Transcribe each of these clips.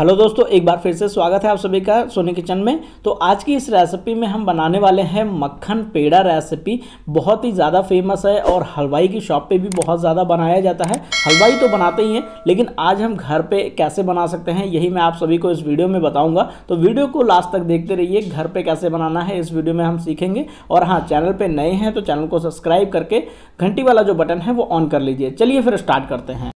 hello दोस्तों एक बार फिर से स्वागत है आप सभी का सोनी किचन में तो आज की इस रेसिपी में हम बनाने वाले हैं मक्खन पेड़ा रेसिपी बहुत ही ज़्यादा फेमस है और हलवाई की शॉप पे भी बहुत ज़्यादा बनाया जाता है हलवाई तो बनाते ही हैं लेकिन आज हम घर पे कैसे बना सकते हैं यही मैं आप सभी को इस वीडियो में बताऊँगा तो वीडियो को लास्ट तक देखते रहिए घर पर कैसे बनाना है इस वीडियो में हम सीखेंगे और हाँ चैनल पर नए हैं तो चैनल को सब्सक्राइब करके घंटी वाला जो बटन है वो ऑन कर लीजिए चलिए फिर स्टार्ट करते हैं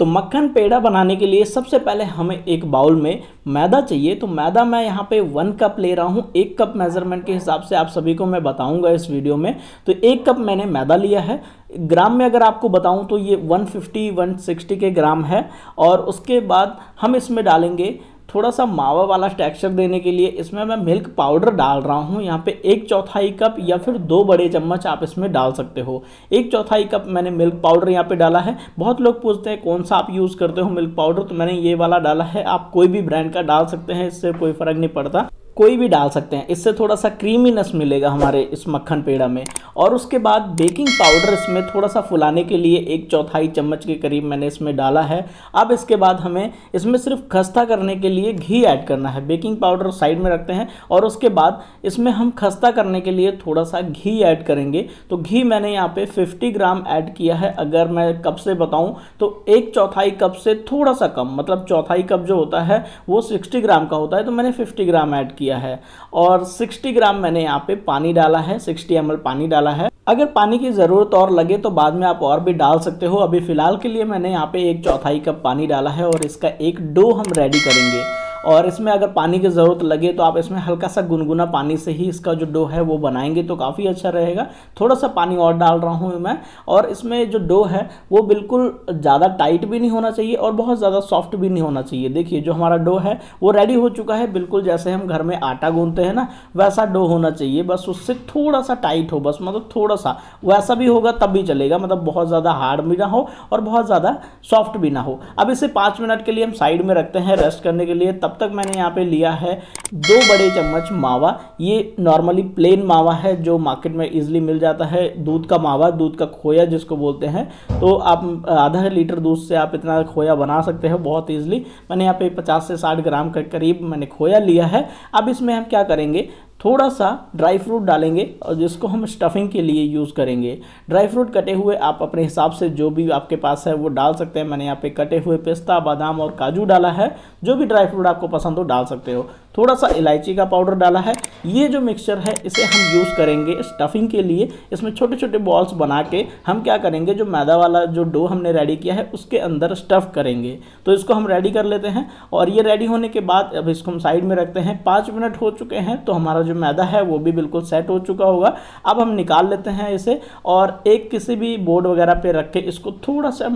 तो मक्खन पेड़ा बनाने के लिए सबसे पहले हमें एक बाउल में मैदा चाहिए तो मैदा मैं यहाँ पे वन कप ले रहा हूँ एक कप मेज़रमेंट के हिसाब से आप सभी को मैं बताऊँगा इस वीडियो में तो एक कप मैंने मैदा लिया है ग्राम में अगर आपको बताऊँ तो ये 150 160 के ग्राम है और उसके बाद हम इसमें डालेंगे थोड़ा सा मावा वाला टेक्सचर देने के लिए इसमें मैं मिल्क पाउडर डाल रहा हूँ यहाँ पे एक चौथाई कप या फिर दो बड़े चम्मच आप इसमें डाल सकते हो एक चौथाई कप मैंने मिल्क पाउडर यहाँ पे डाला है बहुत लोग पूछते हैं कौन सा आप यूज़ करते हो मिल्क पाउडर तो मैंने ये वाला डाला है आप कोई भी ब्रांड का डाल सकते हैं इससे कोई फ़र्क नहीं पड़ता कोई भी डाल सकते हैं इससे थोड़ा सा क्रीमीनेस मिलेगा हमारे इस मक्खन पेड़ा में और उसके बाद बेकिंग पाउडर इसमें थोड़ा सा फुलाने के लिए एक चौथाई चम्मच के करीब मैंने इसमें डाला है अब इसके बाद हमें इसमें सिर्फ खस्ता करने के लिए घी ऐड करना है बेकिंग पाउडर साइड में रखते हैं और उसके बाद इसमें हम खस्ता करने के लिए थोड़ा सा घी ऐड करेंगे तो घी मैंने यहाँ पर फिफ्टी ग्राम ऐड किया है अगर मैं कप से बताऊँ तो एक चौथाई कप से थोड़ा सा कम मतलब चौथाई कप जो होता है वो सिक्सटी ग्राम का होता है तो मैंने फिफ्टी ग्राम ऐड किया दिया है और 60 ग्राम मैंने यहाँ पे पानी डाला है 60 एम पानी डाला है अगर पानी की ज़रूरत और लगे तो बाद में आप और भी डाल सकते हो अभी फ़िलहाल के लिए मैंने यहाँ पे एक चौथाई कप पानी डाला है और इसका एक डो हम रेडी करेंगे और इसमें अगर पानी की ज़रूरत लगे तो आप इसमें हल्का सा गुनगुना पानी से ही इसका जो डो है वो बनाएंगे तो काफ़ी अच्छा रहेगा थोड़ा सा पानी और डाल रहा हूँ मैं और इसमें जो डो है वो बिल्कुल ज़्यादा टाइट भी नहीं होना चाहिए और बहुत ज़्यादा सॉफ्ट भी नहीं होना चाहिए देखिए जो हमारा डो है वो रेडी हो चुका है बिल्कुल जैसे हम घर में आटा गूंधते हैं ना वैसा डो होना चाहिए बस उससे थोड़ा सा टाइट हो बस मतलब थोड़ा सा वैसा भी होगा तब भी चलेगा मतलब बहुत ज़्यादा हार्ड भी ना हो और बहुत ज़्यादा सॉफ्ट भी ना हो अब इसे पाँच मिनट के लिए हम साइड में रखते हैं रेस्ट करने के लिए तब तब तक मैंने यहाँ पे लिया है दो बड़े चम्मच मावा ये नॉर्मली प्लेन मावा है जो मार्केट में इजीली मिल जाता है दूध का मावा दूध का खोया जिसको बोलते हैं तो आप आधा लीटर दूध से आप इतना खोया बना सकते हैं बहुत ईजिली मैंने यहाँ पे पचास से साठ ग्राम के करीब मैंने खोया लिया है अब इसमें हम क्या करेंगे थोड़ा सा ड्राई फ्रूट डालेंगे और जिसको हम स्टफिंग के लिए यूज़ करेंगे ड्राई फ्रूट कटे हुए आप अपने हिसाब से जो भी आपके पास है वो डाल सकते हैं मैंने यहाँ पे कटे हुए पिस्ता बादाम और काजू डाला है जो भी ड्राई फ्रूट आपको पसंद हो डाल सकते हो थोड़ा सा इलायची का पाउडर डाला है ये जो मिक्सचर है इसे हम यूज़ करेंगे स्टफिंग के लिए इसमें छोटे छोटे बॉल्स बना के हम क्या करेंगे जो मैदा वाला जो डो हमने रेडी किया है उसके अंदर स्टफ़ करेंगे तो इसको हम रेडी कर लेते हैं और ये रेडी होने के बाद अब इसको हम साइड में रखते हैं पाँच मिनट हो चुके हैं तो हमारा जो मैदा है वो भी बिल्कुल सेट हो चुका होगा अब हम निकाल लेते हैं इसे और एक किसी भी बोर्ड वगैरह पर रख के इसको थोड़ा सा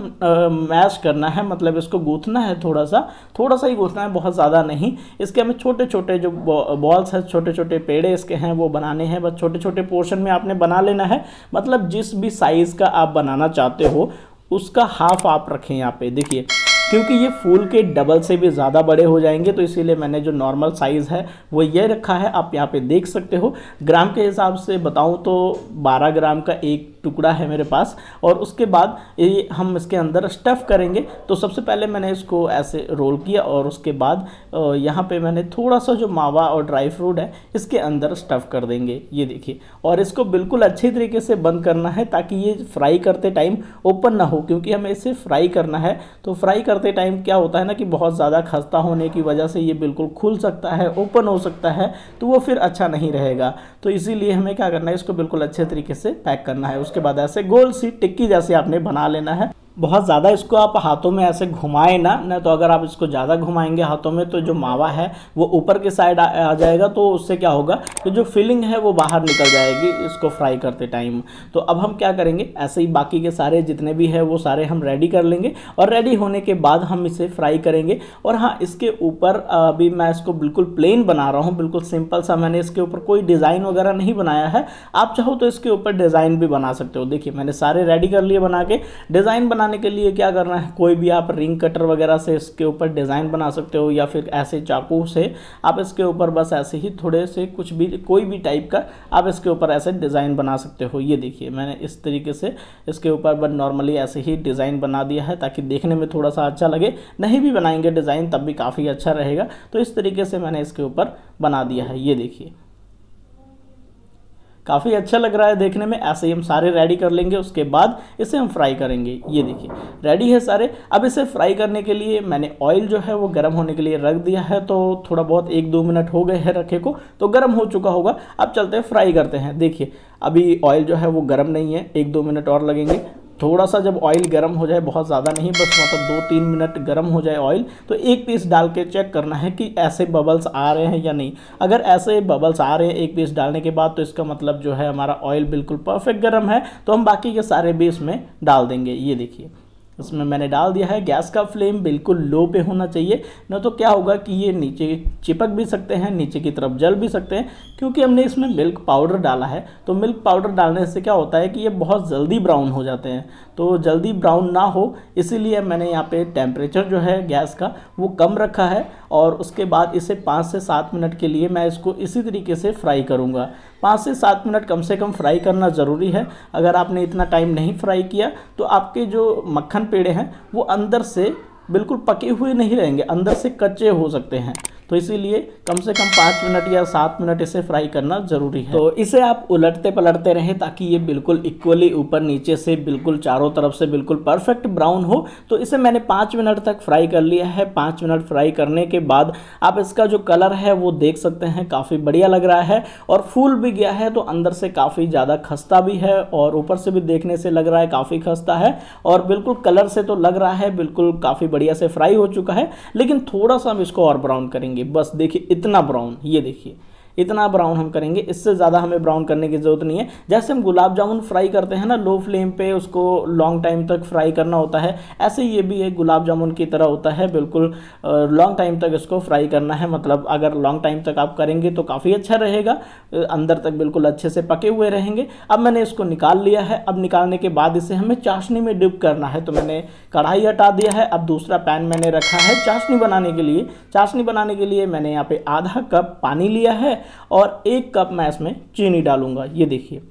मैश करना है मतलब इसको गूँथना है थोड़ा सा थोड़ा सा ही गूँथना है बहुत ज़्यादा नहीं इसके हमें छोटे छोटे छोटे जो बॉल्स हैं छोटे छोटे पेड़े इसके हैं वो बनाने हैं बस छोटे छोटे पोर्शन में आपने बना लेना है मतलब जिस भी साइज़ का आप बनाना चाहते हो उसका हाफ आप रखें यहाँ पे देखिए क्योंकि ये फूल के डबल से भी ज़्यादा बड़े हो जाएंगे तो इसीलिए मैंने जो नॉर्मल साइज़ है वो ये रखा है आप यहाँ पे देख सकते हो ग्राम के हिसाब से बताऊँ तो 12 ग्राम का एक टुकड़ा है मेरे पास और उसके बाद ये हम इसके अंदर स्टफ़ करेंगे तो सबसे पहले मैंने इसको ऐसे रोल किया और उसके बाद यहाँ पर मैंने थोड़ा सा जो मावा और ड्राई फ्रूट है इसके अंदर स्टफ़ कर देंगे ये देखिए और इसको बिल्कुल अच्छे तरीके से बंद करना है ताकि ये फ्राई करते टाइम ओपन ना हो क्योंकि हमें इसे फ्राई करना है तो फ्राई करते करते टाइम क्या होता है ना कि बहुत ज़्यादा खस्ता होने की वजह से ये बिल्कुल खुल सकता है ओपन हो सकता है तो वो फिर अच्छा नहीं रहेगा तो इसीलिए हमें क्या करना है इसको बिल्कुल अच्छे तरीके से पैक करना है उसके बाद ऐसे गोल सी टिक्की जैसे आपने बना लेना है बहुत ज़्यादा इसको आप हाथों में ऐसे घुमाएं ना ना तो अगर आप इसको ज़्यादा घुमाएंगे हाथों में तो जो मावा है वो ऊपर के साइड आ, आ जाएगा तो उससे क्या होगा कि जो फीलिंग है वो बाहर निकल जाएगी इसको फ्राई करते टाइम तो अब हम क्या करेंगे ऐसे ही बाकी के सारे जितने भी हैं वो सारे हम रेडी कर लेंगे और रेडी होने के बाद हम इसे फ्राई करेंगे और हाँ इसके ऊपर अभी मैं इसको बिल्कुल प्लेन बना रहा हूँ बिल्कुल सिंपल सा मैंने इसके ऊपर कोई डिज़ाइन वगैरह नहीं बनाया है आप चाहो तो इसके ऊपर डिज़ाइन भी बना सकते हो देखिए मैंने सारे रेडी कर लिए बना के डिज़ाइन बना बनाने के लिए क्या करना है कोई भी आप रिंग कटर वगैरह से इसके ऊपर डिज़ाइन बना सकते हो या फिर ऐसे चाकू से आप इसके ऊपर बस ऐसे ही थोड़े से कुछ भी कोई भी टाइप का आप इसके ऊपर ऐसे डिज़ाइन बना सकते हो ये देखिए मैंने इस तरीके से इसके ऊपर बस नॉर्मली ऐसे ही डिज़ाइन बना दिया है ताकि देखने में थोड़ा सा अच्छा लगे नहीं भी बनाएंगे डिज़ाइन तब भी काफ़ी अच्छा रहेगा तो इस तरीके से मैंने इसके ऊपर बना दिया है ये देखिए काफ़ी अच्छा लग रहा है देखने में ऐसे ही हम सारे रेडी कर लेंगे उसके बाद इसे हम फ्राई करेंगे ये देखिए रेडी है सारे अब इसे फ्राई करने के लिए मैंने ऑयल जो है वो गर्म होने के लिए रख दिया है तो थोड़ा बहुत एक दो मिनट हो गए हैं रखे को तो गर्म हो चुका होगा अब चलते हैं फ्राई करते हैं देखिए अभी ऑयल जो है वो गर्म नहीं है एक दो मिनट और लगेंगे थोड़ा सा जब ऑयल गर्म हो जाए बहुत ज़्यादा नहीं बस मतलब दो तीन मिनट गर्म हो जाए ऑयल तो एक पीस डाल के चेक करना है कि ऐसे बबल्स आ रहे हैं या नहीं अगर ऐसे बबल्स आ रहे हैं एक पीस डालने के बाद तो इसका मतलब जो है हमारा ऑयल बिल्कुल परफेक्ट गर्म है तो हम बाकी के सारे भी इसमें डाल देंगे ये देखिए उसमें मैंने डाल दिया है गैस का फ्लेम बिल्कुल लो पे होना चाहिए न तो क्या होगा कि ये नीचे चिपक भी सकते हैं नीचे की तरफ जल भी सकते हैं क्योंकि हमने इसमें मिल्क पाउडर डाला है तो मिल्क पाउडर डालने से क्या होता है कि ये बहुत जल्दी ब्राउन हो जाते हैं तो जल्दी ब्राउन ना हो इसीलिए मैंने यहाँ पर टेम्परेचर जो है गैस का वो कम रखा है और उसके बाद इसे पाँच से सात मिनट के लिए मैं इसको इसी तरीके से फ्राई करूँगा पाँच से सात मिनट कम से कम फ्राई करना ज़रूरी है अगर आपने इतना टाइम नहीं फ्राई किया तो आपके जो मक्खन पेड़े हैं वो अंदर से बिल्कुल पके हुए नहीं रहेंगे अंदर से कच्चे हो सकते हैं तो इसीलिए कम से कम पाँच मिनट या सात मिनट इसे फ्राई करना ज़रूरी है तो इसे आप उलटते पलटते रहें ताकि ये बिल्कुल इक्वली ऊपर नीचे से बिल्कुल चारों तरफ से बिल्कुल परफेक्ट ब्राउन हो तो इसे मैंने पाँच मिनट तक फ्राई कर लिया है पाँच मिनट फ्राई करने के बाद आप इसका जो कलर है वो देख सकते हैं काफ़ी बढ़िया लग रहा है और फूल भी गया है तो अंदर से काफ़ी ज़्यादा खस्ता भी है और ऊपर से भी देखने से लग रहा है काफ़ी खस्ता है और बिल्कुल कलर से तो लग रहा है बिल्कुल काफ़ी बढ़िया से फ्राई हो चुका है लेकिन थोड़ा सा हम इसको और ब्राउन करेंगे करेंगे बस देखिए इतना ब्राउन ये देखिए इतना ब्राउन हम करेंगे इससे ज़्यादा हमें ब्राउन करने की ज़रूरत नहीं है जैसे हम गुलाब जामुन फ्राई करते हैं ना लो फ्लेम पे उसको लॉन्ग टाइम तक फ्राई करना होता है ऐसे ये भी एक गुलाब जामुन की तरह होता है बिल्कुल लॉन्ग टाइम तक इसको फ्राई करना है मतलब अगर लॉन्ग टाइम तक आप करेंगे तो काफ़ी अच्छा रहेगा अंदर तक बिल्कुल अच्छे से पके हुए रहेंगे अब मैंने इसको निकाल लिया है अब निकालने के बाद इसे हमें चाशनी में डिप करना है तो मैंने कढ़ाई हटा दिया है अब दूसरा पैन मैंने रखा है चाशनी बनाने के लिए चाशनी बनाने के लिए मैंने यहाँ पे आधा कप पानी लिया है और एक कप मैं इसमें चीनी डालूंगा ये देखिए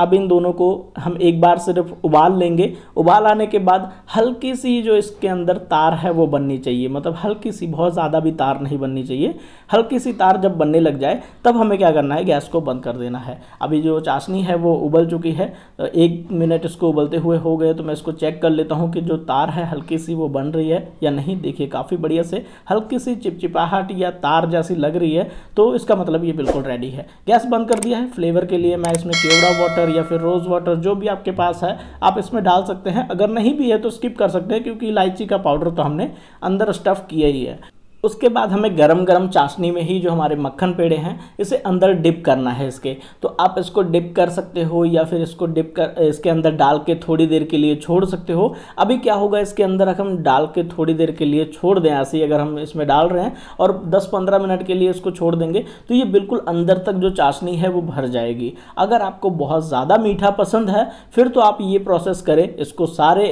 अब इन दोनों को हम एक बार सिर्फ उबाल लेंगे उबाल आने के बाद हल्की सी जो इसके अंदर तार है वो बननी चाहिए मतलब हल्की सी बहुत ज़्यादा भी तार नहीं बननी चाहिए हल्की सी तार जब बनने लग जाए तब हमें क्या करना है गैस को बंद कर देना है अभी जो चाशनी है वो उबल चुकी है तो एक मिनट इसको उबलते हुए हो गए तो मैं इसको चेक कर लेता हूँ कि जो तार है हल्की सी वो बन रही है या नहीं देखिए काफ़ी बढ़िया से हल्की सी चिपचिपाहट या तार जैसी लग रही है तो इसका मतलब ये बिल्कुल रेडी है गैस बंद कर दिया है फ्लेवर के लिए मैं इसमें केवड़ा वाटर वाटर या फिर रोज़ वाटर जो भी आपके पास है आप इसमें डाल सकते हैं अगर नहीं भी है तो स्किप कर सकते हैं क्योंकि इलायची का पाउडर तो हमने अंदर स्टफ़ किया ही है उसके बाद हमें गरम गरम चाशनी में ही जो हमारे मक्खन पेड़े हैं इसे अंदर डिप करना है इसके तो आप इसको डिप कर सकते हो या फिर इसको डिप कर इसके अंदर डाल के थोड़ी देर के लिए छोड़ सकते हो अभी क्या होगा इसके अंदर हम डाल के थोड़ी देर के लिए छोड़ दें ऐसे अगर हम इसमें डाल रहे हैं और दस पंद्रह मिनट के लिए इसको छोड़ देंगे तो ये बिल्कुल अंदर तक जो चाशनी है वो भर जाएगी अगर आपको बहुत ज़्यादा मीठा पसंद है फिर तो आप ये प्रोसेस करें इसको सारे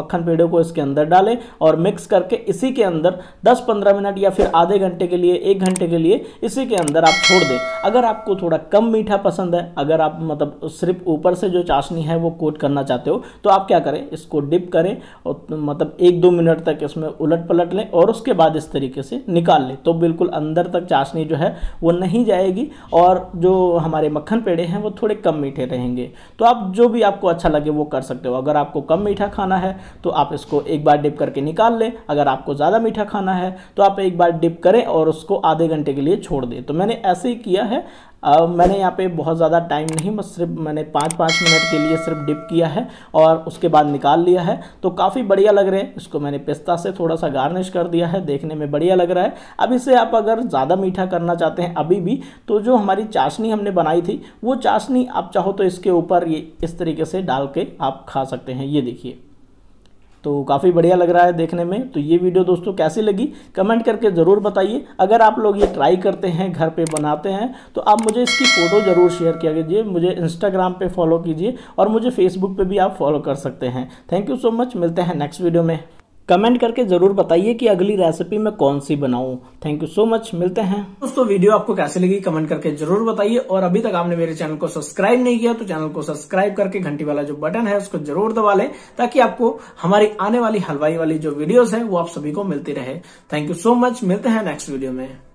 मक्खन पेड़ों को इसके अंदर डालें और मिक्स करके इसी के अंदर दस पंद्रह मिनट मिनट या फिर आधे घंटे के लिए एक घंटे के लिए इसी के अंदर आप छोड़ दें अगर आपको थोड़ा कम मीठा पसंद है अगर आप मतलब सिर्फ ऊपर से जो चाशनी है वो कोट करना चाहते हो तो आप क्या करें इसको डिप करें और मतलब एक दो मिनट तक इसमें उलट पलट लें और उसके बाद इस तरीके से निकाल लें तो बिल्कुल अंदर तक चाशनी जो है वो नहीं जाएगी और जो हमारे मक्खन पेड़े हैं वो थोड़े कम मीठे रहेंगे तो आप जो भी आपको अच्छा लगे वो कर सकते हो अगर आपको कम मीठा खाना है तो आप इसको एक बार डिप करके निकाल लें अगर आपको ज़्यादा मीठा खाना है तो आप पे एक बार डिप करें और उसको आधे घंटे के लिए छोड़ दें तो मैंने ऐसे ही किया है Uh, मैंने यहाँ पे बहुत ज़्यादा टाइम नहीं बस सिर्फ मैंने पाँच पाँच मिनट के लिए सिर्फ डिप किया है और उसके बाद निकाल लिया है तो काफ़ी बढ़िया लग रहे हैं इसको मैंने पिस्ता से थोड़ा सा गार्निश कर दिया है देखने में बढ़िया लग रहा है अब इसे आप अगर ज़्यादा मीठा करना चाहते हैं अभी भी तो जो हमारी चाशनी हमने बनाई थी वो चाशनी आप चाहो तो इसके ऊपर ये इस तरीके से डाल के आप खा सकते हैं ये देखिए तो काफ़ी बढ़िया लग रहा है देखने में तो ये वीडियो दोस्तों कैसी लगी कमेंट करके ज़रूर बताइए अगर आप लोग ये ट्राई करते हैं घर पे बनाते हैं तो आप मुझे इसकी फ़ोटो ज़रूर शेयर किया कीजिए मुझे इंस्टाग्राम पे फॉलो कीजिए और मुझे फेसबुक पे भी आप फॉलो कर सकते हैं थैंक यू सो मच मिलते हैं नेक्स्ट वीडियो में कमेंट करके ज़रूर बताइए कि अगली रेसिपी मैं कौन सी बनाऊं थैंक यू सो मच मिलते हैं दोस्तों वीडियो आपको कैसे लगी कमेंट करके जरूर बताइए और अभी तक आपने मेरे चैनल को सब्सक्राइब नहीं किया तो चैनल को सब्सक्राइब करके घंटी वाला जो बटन है उसको जरूर दबा लें ताकि आपको हमारी आने वाली हलवाई वाली जो वीडियोज है वो आप सभी को मिलती रहे थैंक यू सो मच मिलते हैं नेक्स्ट वीडियो में